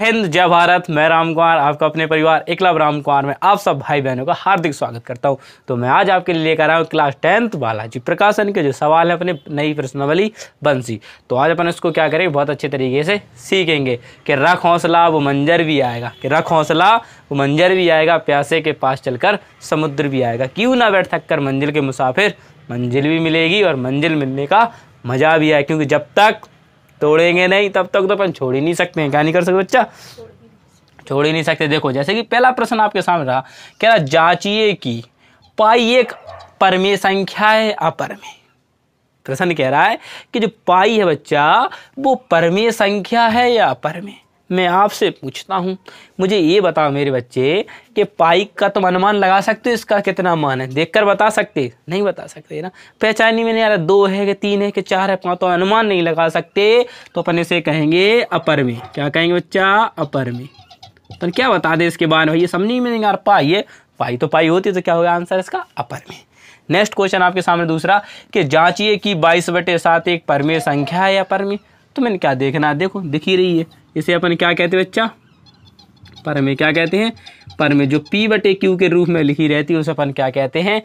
हिंद जय भारत मैं राम कुमार आपका अपने परिवार एकलव राम कुमार में आप सब भाई बहनों का हार्दिक स्वागत करता हूं तो मैं आज आपके लिए लेकर आया हूं क्लास टेंथ बालाजी प्रकाशन के जो सवाल है अपने नई प्रश्नवली बंसी तो आज अपन इसको क्या करें बहुत अच्छे तरीके से सीखेंगे कि रख हौसला वो मंजर भी आएगा कि रख हौसला वो मंजर भी आएगा प्यासे के पास चल समुद्र भी आएगा क्यों ना बैठ थक कर मंजिल के मुसाफिर मंजिल भी मिलेगी और मंजिल मिलने का मज़ा भी आए क्योंकि जब तक तोड़ेंगे नहीं तब तक तो अपन छोड़ ही नहीं सकते हैं क्या नहीं कर सकते बच्चा छोड़ ही नहीं सकते देखो जैसे कि पहला प्रश्न आपके सामने रहा कह रहा जांचिए कि पाई एक परमे संख्या है अपर में प्रश्न कह रहा है कि जो पाई है बच्चा वो परमे संख्या है या अपर में मैं आपसे पूछता हूँ मुझे ये बताओ मेरे बच्चे कि पाइक का तुम अनुमान लगा सकते हो इसका कितना मान है देखकर बता सकते नहीं बता सकते ना पहचानी में नहीं आ रहा दो है कि तीन है कि चार है पाँच तो अनुमान नहीं लगा सकते तो अपन इसे कहेंगे अपर में क्या कहेंगे बच्चा अपर में तो क्या बता दे इसके बारे में ये समझ में नहीं आ रहा पाई है पाई तो पाई होती है तो क्या होगा आंसर इसका अपर में नेक्स्ट क्वेश्चन आपके सामने दूसरा कि जांचिए कि बाईस बटे सात एक परमे संख्या है या परमे तो मैंने क्या देखना देखो दिख ही रही है इसे अपन क्या कहते हैं बच्चा परमे क्या कहते हैं परमे जो पी बटे क्यू के रूप में लिखी रहती है उसे अपन क्या कहते हैं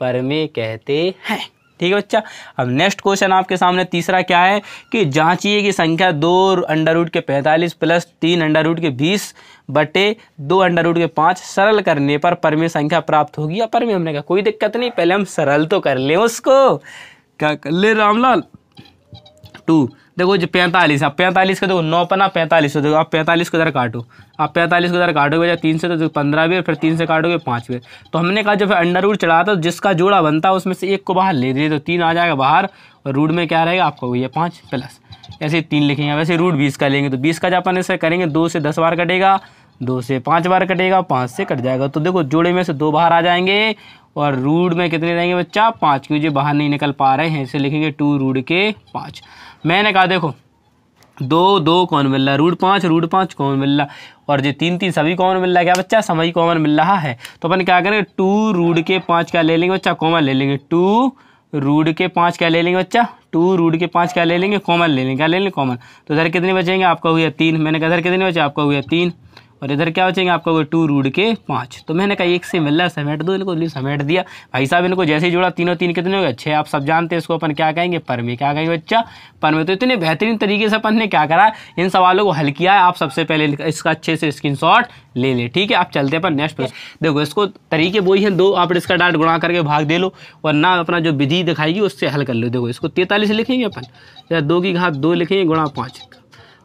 परमे कहते हैं ठीक है बच्चा अब नेक्स्ट क्वेश्चन आपके सामने तीसरा क्या है कि जांचिए कि संख्या दो अंडर रूट के पैंतालीस प्लस तीन अंडर रूट के बीस बटे दो अंडर रूट के पाँच सरल करने पर परमे संख्या प्राप्त होगी या परमे हमने कहा कोई दिक्कत नहीं पहले हम सरल तो कर लें उसको क्या कर ले रामलाल टू देखो जो पैंतालीस है पैंतालीस का देखो नौ पना पैंतालीस देखो आप पैंतालीस को इधर काटो आप पैंतालीस को इधर काटोगे या तीन से तो पंद्रह भी फिर तीन से काटोगे पाँच भी तो हमने कहा जब अंडर रूट चढ़ा तो जिसका जोड़ा बनता है उसमें से एक को बाहर ले दीजिए तो तीन आ जाएगा बाहर और रूट में क्या रहेगा आपको वही है पाँच प्लस ऐसे तीन लिखेंगे वैसे रूट बीस का लेंगे तो बीस का जो अपन ऐसे करेंगे दो से दस बार कटेगा दो से पाँच बार कटेगा पाँच से कट जाएगा तो देखो जोड़े में से दो बाहर आ जाएंगे और रूट में कितने रहेंगे बच्चा पाँच क्योंकि बाहर नहीं निकल पा रहे हैं इसे लिखेंगे टू रूट के पाँच मैंने कहा देखो दो दो कौन मिल रहा है रूट पाँच रूट पाँच कौन मिल रहा और जो तीन तीन सभी कॉमन मिल रहा है क्या बच्चा सभी कॉमन मिल रहा है तो अपन क्या करेंगे टू रूट के पाँच क्या ले लेंगे बच्चा कॉमन ले लेंगे टू रूट के पाँच क्या ले लेंगे बच्चा टू रूट के पाँच क्या ले लेंगे कॉमन ले लेंगे क्या ले लेंगे कॉमन तो इधर कितने बचेंगे आपका हुआ तीन मैंने कहा इधर कितने बचे आपका हुआ तीन और इधर क्या बचेंगे आपका टू रूड के पाँच तो मैंने कहा एक से मिल रहा है समेट दो इनको समेट दिया भाई साहब इनको जैसे ही जोड़ा तीनों तीन कितने हो गए छः आप सब जानते हैं इसको अपन क्या कहेंगे परमे क्या कहेंगे बच्चा परमे तो इतने बेहतरीन तरीके से अपन ने क्या करा इन सवालों को हल किया है आप सबसे पहले इसका अच्छे से स्क्रीन ले लें ठीक है आप चलते अपन नेक्स्ट प्रश्न देखो इसको तरीके ही हैं दो आप इसका डाट गुणा करके भाग दे लो और ना अपना जो विधि दिखाएगी उससे हल कर लो देखो इसको तैतालीस लिखेंगे अपन या दो की घात दो लिखेंगे गुणा पाँच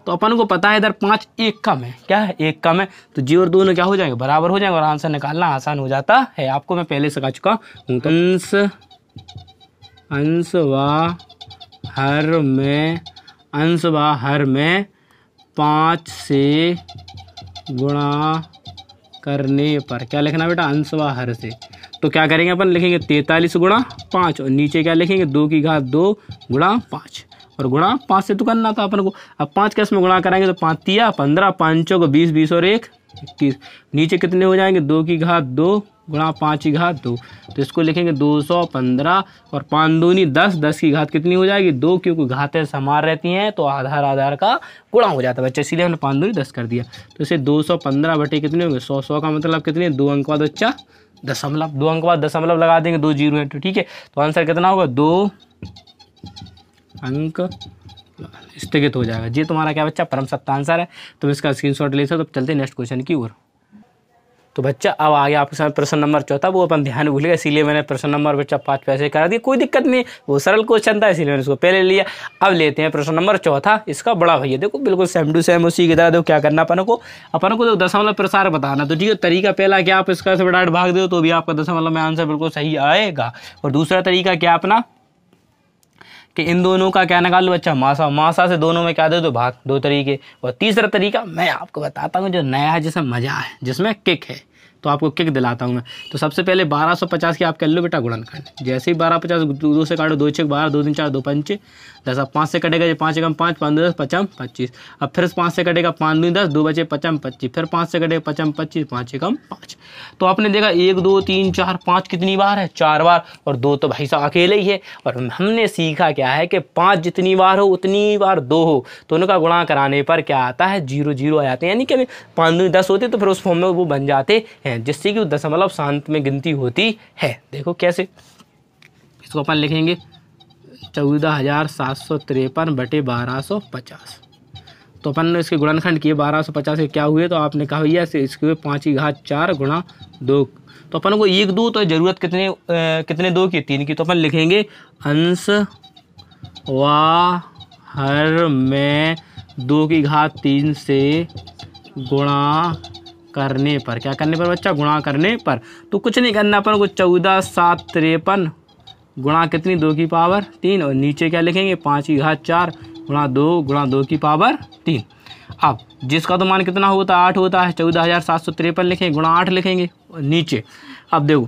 तो अपन को पता है इधर पाँच एक कम है क्या है एक कम है तो जी और दोनों क्या हो जाएंगे बराबर हो जाएंगे और आंसर निकालना आसान हो जाता है आपको मैं पहले कह चुका हूँ तो अंश अंश व हर में अंश व हर में पाँच से गुणा करने पर क्या लिखना बेटा अंश व हर से तो क्या करेंगे अपन लिखेंगे तैतालीस गुणा पाँच और नीचे क्या लिखेंगे दो की घात दो गुणा पाँच और गुणा पाँच से तो करना था अपन को अब पाँच कैसे में गुणा कराएंगे तो पाँच तिया पंद्रह पाँचों को बीस बीस और एक इक्कीस नीचे कितने हो जाएंगे दो की घात दो गुणा पाँच की घात दो तो इसको लिखेंगे दो सौ पंद्रह और पाँच दूनी दस दस की घात कितनी हो जाएगी दो क्योंकि घातें समान रहती हैं तो आधार आधार का गुणा हो जाता है बच्चा इसीलिए हमने पाँच दूनी दस कर दिया तो इसे दो सौ पंद्रह बटे कितने होंगे सौ सौ का मतलब कितने दो अंक बाद बच्चा दशमलव दो अंक बाद दशमलव लगा देंगे दो जीरो तो ठीक है तो आंसर कितना होगा दो अंक स्थगित हो जाएगा जी तुम्हारा क्या बच्चा परम सत्ता आंसर है तुम इसका स्क्रीनशॉट ले सकते तो चलते नेक्स्ट क्वेश्चन की ओर तो बच्चा अब आ गया आपके सामने प्रश्न नंबर चौथा वो अपन ध्यान भूल गया इसीलिए मैंने प्रश्न नंबर बच्चा पाँच पैसे करा दिया कोई दिक्कत नहीं वो सरल क्वेश्चन था इसीलिए मैंने उसको पहले लिया अब लेते हैं प्रश्न नंबर चौथा इसका बड़ा भैया देखो बिल्कुल सेम टू सेम उसी की तरह देखो क्या करना अपन को अपन को देखो तो दशमलव प्रसार बताना तो ठीक है तरीका पहला क्या आप इसका बड़ा भाग दो तो भी आपका दशमलव में आंसर बिल्कुल सही आएगा और दूसरा तरीका क्या अपना कि इन दोनों का क्या निकाल लो अच्छा मासा मासा से दोनों में क्या दे दो भाग दो तरीके और तीसरा तरीका मैं आपको बताता हूँ जो नया है जिसमें मज़ा है जिसमें किक है तो आपको किक दिलाता हूँ मैं तो सबसे पहले 1250 की आप कर लो बेटा गुणनखंड जैसे ही 1250 दो से काटो दो छः बारह दो तीन चार दो पंच दस अब पाँच से कटेगा पाँच एकम पाँच पाँच दस पचम पच्चीस अब फिर पाँच से कटेगा पाँच दूनी दस दो बचे पचम पच्चीस फिर पाँच से कटेगा पचम पच्चीस पाँच एकम पाँच तो आपने देखा एक दो तीन चार पाँच कितनी बार है चार बार और दो तो भाई साहब अकेले ही है और हमने सीखा क्या है कि पाँच जितनी बार हो उतनी बार दो हो तो उनका गुणा कराने पर क्या आता है जीरो जीरो आ जाते हैं यानी कि पाँच दूनी दस होते तो फिर उस फॉर्म में वो बन जाते हैं जिससे कि दशमलव शांत में गिनती होती है देखो कैसे इसको अपन लिखेंगे चौदह हज़ार सात सौ तिरपन बटे बारह सौ पचास तो अपन ने इसके गुणनखंड किए बारह सौ पचास के क्या हुए तो आपने कहा भैया इसके पाँच की घात चार गुणा दो तो अपन को एक दो तो ज़रूरत कितने आ, कितने दो की तीन की तो अपन लिखेंगे अंश वा हर में दो की घात तीन से गुणा करने पर क्या करने पर बच्चा गुणा करने पर तो कुछ नहीं करना अपन को चौदह सात तिरपन गुणा कितनी दो की पावर तीन और नीचे क्या लिखेंगे पाँच की घात चार गुणा दो गुणा दो की पावर तीन अब जिसका तो मान कितना होता है आठ होता है चौदह हज़ार सात सौ तिरपन लिखेंगे गुणा आठ लिखेंगे और नीचे अब देखो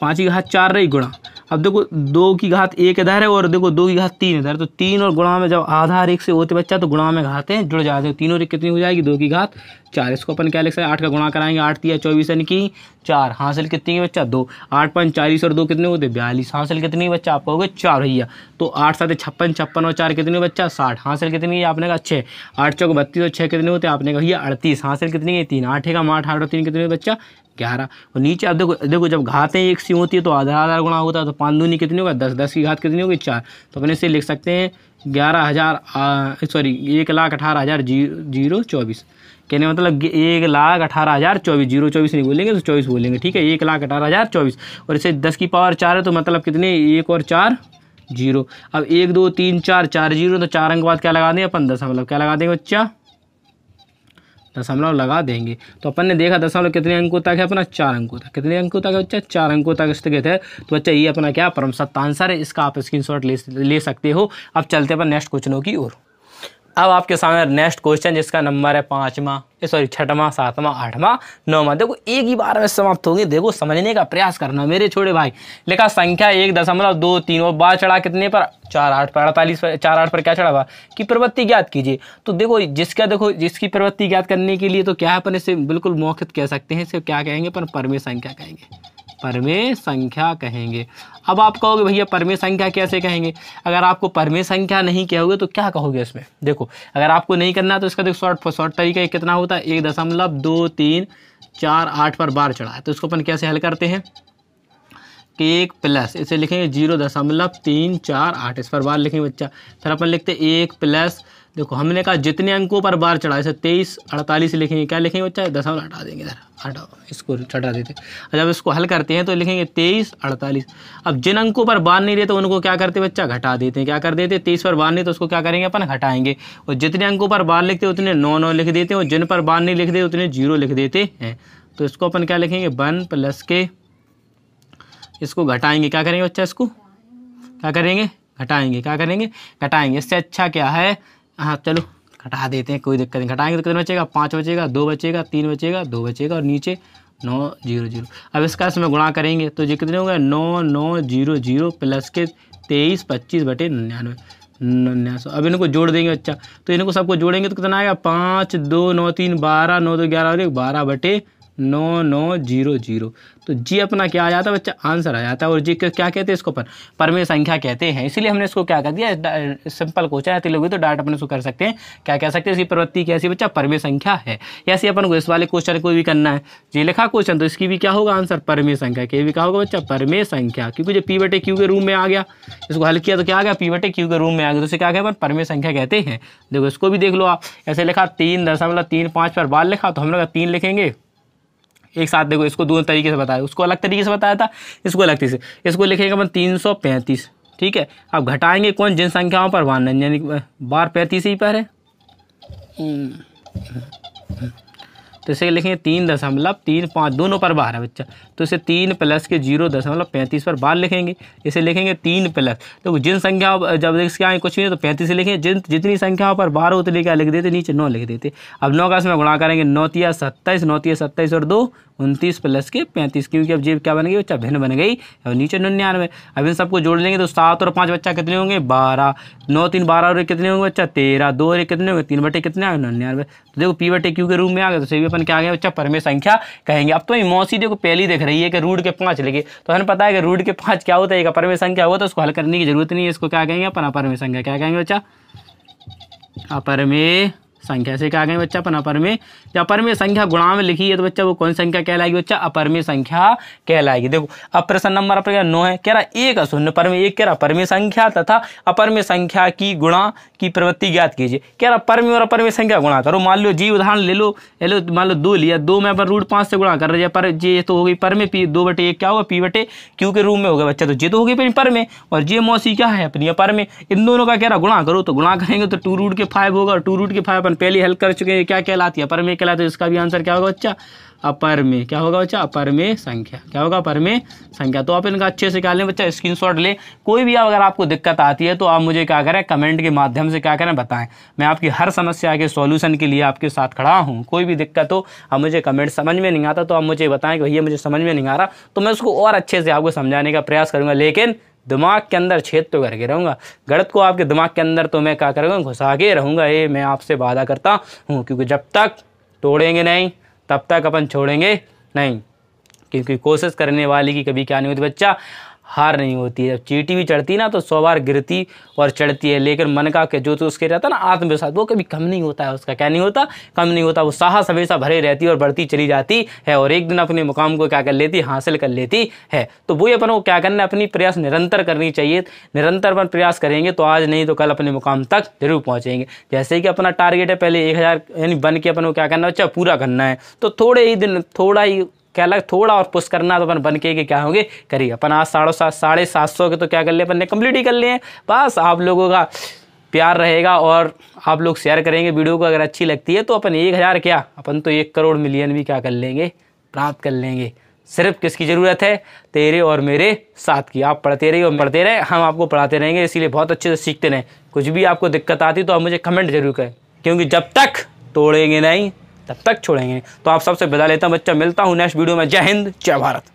पाँच की घात चार रही गुणा अब देखो दो की घात एक इधर है और देखो दो की घात तीन इधर तो तीन और गुणा में जब आधार एक से होते बच्चा तो गुणा में घातें जुड़ जाते हैं तीन और एक कितनी हो जाएगी दो की घात चार इसको अपन क्या लिख सकते हैं आठ का गुणा कराएंगे आठ दिया चौबीस यानी कि चार हासिल कितनी है बच्चा दो आठ पाँच चालीस और दो कितने होते बयालीस हासिल कितनी बच्चा आपका हो चार भैया तो आठ सात छप्पन छप्पन और चार कितने बच्चा साठ हासिल कितनी है आपने कहा छः आठ चौक बत्तीस और छः कितने होते आपने कहा भैया अड़तीस हासिल कितनी है तीन आठ का आठ आठ और तीन कितने बच्चा ग्यारह और नीचे अब देखो देखो जब घातें एक सी होती है तो आधा आधार गुणा होता है तो पाँच दूनी कितनी होगा दस दस की घात कितनी होगी चार तो अपने से लिख सकते हैं ग्यारह हज़ार सॉरी एक लाख अठारह हज़ार जी जीरो चौबीस कहने मतलब एक लाख अठारह हज़ार चौबीस जीरो चौबीस नहीं बोलेंगे तो चौबीस बोलेंगे ठीक है एक लाख अठारह हज़ार चौबीस और इसे दस की पावर चार है तो मतलब कितने एक और चार जीरो अब एक दो तीन चार चार जीरो तो चार अंक बाद क्या लगा देंगे अपन दशमलव क्या लगा देंगे बच्चा दशमलव लगा देंगे तो अपन ने देखा दशमलव कितने अंकों तक है अपना चार अंकों तक कितने अंकों तक है बच्चा चार अंकों तक स्थगित है तो बच्चा ये अपना क्या परम सत्ता आंसर है इसका आप स्क्रीनशॉट ले ले सकते हो अब चलते अपन नेक्स्ट क्वेश्चनों की ओर अब आपके सामने नेक्स्ट क्वेश्चन जिसका नंबर है पाँचवा सॉरी छठवा सातवां आठवां नौवां देखो एक ही बार में समाप्त होगी देखो समझने का प्रयास करना मेरे छोटे भाई लिखा संख्या एक दशमलव दो तीन और बार चढ़ा कितने पर चार आठ पर अड़तालीस पर चार आठ पर क्या चढ़ा हुआ कि प्रवृत्ति ज्ञात कीजिए तो देखो जिसका देखो जिसकी प्रवृत्ति ज्ञात करने के लिए तो क्या है अपन इसे बिल्कुल मौखित कह सकते हैं इसे क्या कहेंगे अपन परमे संख्या कहेंगे परमेय संख्या कहेंगे अब आप कहोगे भैया परमेय संख्या कैसे कहेंगे अगर आपको परमेय संख्या नहीं कहोगे तो क्या कहोगे इसमें देखो अगर आपको नहीं करना तो इसका देखो शॉर्ट शॉर्ट तरीका कितना होता है एक दशमलव दो तीन चार आठ पर बार चढ़ा है तो इसको अपन कैसे हल करते हैं एक प्लस इसे लिखेंगे जीरो दशमलव तीन चार आठ इस पर बार लिखेंगे बच्चा फिर अपन लिखते एक प्लस देखो हमने कहा जितने अंकों पर बार चढ़ा जैसे तेईस अड़तालीस लिखेंगे क्या लिखेंगे बच्चा दशमलव हटा देंगे इधर हटाओ इसको चढ़ा देते जब इसको हल करते हैं तो लिखेंगे तेईस अड़तालीस अब जिन अंकों पर बार नहीं देते तो उनको क्या करते बच्चा घटा देते हैं क्या कर देते तेईस पर बार नहीं तो उसको क्या करेंगे अपन घटाएंगे और जितने अंकों पर बार लिखते उतने नौ नौ लिख देते हैं और जिन पर बार नहीं लिख देते उतने जीरो लिख देते हैं तो इसको अपन क्या लिखेंगे वन प्लस के इसको घटाएंगे क्या करेंगे बच्चा इसको क्या करेंगे घटाएंगे क्या करेंगे घटाएंगे इससे अच्छा क्या है हाँ चलो घटा देते हैं कोई दिक्कत नहीं घटाएंगे तो कितना बचेगा पाँच बचेगा दो बचेगा तीन बचेगा दो बचेगा और नीचे नौ जीरो जीरो अब इसका इसमें गुणा करेंगे तो ये कितने होंगे नौ नौ जीरो जीरो प्लस के तेईस पच्चीस बटे निन्यानवे निन्यानवे अब इनको जोड़ देंगे बच्चा तो इनको सबको जोड़ेंगे तो कितना आएगा पाँच दो नौ तीन बारह नौ दो ग्यारह और एक बारह बटे नौ नौ जीरो जीरो तो जी अपना क्या आ जाता है बच्चा आंसर आ जाता है और जी क्या कहते हैं इसको पर परमेय संख्या कहते हैं इसलिए हमने इसको क्या कर दिया सिंपल क्वेश्चन आती लोगी तो डाट अपने इसको कर सकते हैं क्या कह सकते हैं इसकी प्रवृत्ति कैसी बच्चा परमेय संख्या है ऐसी अपन को इस वाले क्वेश्चन को भी करना है ये लिखा क्वेश्चन तो इसकी भी क्या होगा आंसर परमेय संख्या के भी क्या होगा बच्चा परमेय संख्या क्योंकि जो पी बटे क्यू के रूम में आ गया इसको हल किया तो क्या आ गया पी बटे क्यू के रूम में आ गया तो उसे क्या अपन परमेय संख्या कहते हैं देखो इसको भी देख लो आप ऐसे लिखा तीन दशमलव तीन पाँच पर बाल लिखा तो हम लोग तीन लिखेंगे एक साथ देखो इसको दो तरीके से बताया उसको अलग तरीके से बताया था इसको अलग तरीके से इसको लिखेगा अपन तीन सौ पैंतीस ठीक है अब घटाएंगे कौन जनसंख्याओं पर वन यानी बार पैंतीस ही पर है हम्म। तो इसे लिखेंगे तीन दशमलव तीन पाँच दोनों पर बारह बच्चा तो इसे तीन प्लस के जीरो दशमलव पैंतीस पर बाहर लिखेंगे इसे लिखेंगे तीन प्लस देखो तो जिन संख्या जब इसके आए कुछ नहीं तो पैंतीस लिखेंगे जिन जितनी संख्याओं पर बारह उतनी क्या लिख देते नीचे नौ लिख देते अब नौ का इसमें गुणा करेंगे नौतिया सत्ताईस नौतिया सत्ताईस और दो उनतीस प्लस के पैंतीस क्योंकि अब जेब क्या बन गई बच्चा भिन्न बन गई और नीचे निन्यानवे अब इन सबको जोड़ लेंगे तो सात और पाँच बच्चा कितने होंगे बारह नौ तीन बारह और कितने होंगे बच्चा तेरह दो और कितने होंगे तीन बटे कितने आए निन्यानवे तो देखो पी बटे क्यू के रूम में आ गए तो सही अपन क्या आ गया बच्चा परमे संख्या कहेंगे अब तो मौसी देखो पहली देख रही है कि रूट के पाँच लेके तो हमें पता है कि रूट के पाँच क्या होता है एक अपरमे संख्या हुआ तो उसको हल करने की जरूरत नहीं है इसको क्या कहेंगे अपन अपरमे संख्या क्या कहेंगे बच्चा अपरमे संख्या से क्या गए बच्चा अपन अपरमेय जो अपरमेय संख्या गुणा में लिखी है तो बच्चा वो कौन संख्या कहलाएगी बच्चा अपरमेय संख्या कहलाएगी देखो अब प्रश्न नंबर अपने नौ है कह रहा एक शून्य परमेय एक कह रहा परमेय संख्या तथा अपरमेय संख्या की गुणा की प्रवृत्ति ज्ञात कीजिए कह रहा परमेय और अपरमेय संख्या गुणा करो मान लो जी उदाहरण ले लो लो मान लो दो लिया दो में अपन रूट से गुणा कर रहे पर जे तो होगी पर में पी दो बटे क्या होगा पी बटे क्यू के रूम में होगा बच्चा तो जे तो होगी पर में और जे मौसी क्या है अपनी अपर में इन दोनों का कह रहा गुणा करो तो गुणा करेंगे तो टू रूट के फाइव होगा और टू रूट के फाइव अपन पहले हल कर चुके हैं क्या कहलाती है अपरमेय कहलाती है तो इसका भी आंसर क्या होगा बच्चा अपर में क्या होगा बच्चा अपर में संख्या क्या होगा अपर में संख्या तो आप इनका अच्छे से क्या लें बच्चा स्क्रीन शॉट लें कोई भी अगर आपको दिक्कत आती है तो आप मुझे क्या करें कमेंट के माध्यम से क्या करें बताएं मैं आपकी हर समस्या के सॉल्यूशन के लिए आपके साथ खड़ा हूं कोई भी दिक्कत हो आप मुझे कमेंट समझ में नहीं आता तो आप मुझे बताएं कि भैया मुझे समझ में नहीं आ रहा तो मैं उसको और अच्छे से आपको समझाने का प्रयास करूँगा लेकिन दिमाग के अंदर छेद तो करके रहूँगा गलत को आपके दिमाग के अंदर तो मैं क्या करूँगा घुसा के रहूँगा ये मैं आपसे वादा करता हूँ क्योंकि जब तक तोड़ेंगे नहीं तब तक अपन छोड़ेंगे नहीं क्योंकि कोशिश करने वाले की कभी क्या नहीं होती बच्चा हार नहीं होती है जब चीटी भी चढ़ती ना तो सौ बार गिरती और चढ़ती है लेकिन मन का के जो तो उसके रहता ना आत्मविश्वास वो कभी कम नहीं होता है उसका क्या नहीं होता कम नहीं होता वो साहस हमेशा भरे रहती और बढ़ती चली जाती है और एक दिन अपने मुकाम को क्या कर लेती हासिल कर लेती है तो वही अपन को क्या करना है अपनी प्रयास निरंतर करनी चाहिए निरंतर अपन प्रयास करेंगे तो आज नहीं तो कल अपने मुकाम तक जरूर पहुँचेंगे जैसे कि अपना टारगेट है पहले एक यानी बन के अपन को क्या करना है अच्छा पूरा करना है तो थोड़े ही दिन थोड़ा ही क्या लग थोड़ा और पुश करना तो अपन बन के क्या होंगे करिए अपन आज साढ़े सात साढ़े सात सौ के तो क्या कर लिए अपन ने कम्प्लीट ही कर लिए बस आप लोगों का प्यार रहेगा और आप लोग शेयर करेंगे वीडियो को अगर अच्छी लगती है तो अपन एक हज़ार क्या अपन तो एक करोड़ मिलियन भी क्या कर लेंगे प्राप्त कर लेंगे सिर्फ किसकी ज़रूरत है तेरे और मेरे साथ की आप पढ़ते रहिए और पढ़ते रहे हम आपको पढ़ाते रहेंगे इसीलिए बहुत अच्छे से सीखते रहें कुछ भी आपको दिक्कत आती तो आप मुझे कमेंट जरूर करें क्योंकि जब तक तोड़ेंगे नहीं तब तक छोड़ेंगे तो आप सबसे विदा लेता हूँ बच्चा मिलता हूँ नेक्स्ट वीडियो में जय हिंद जय भारत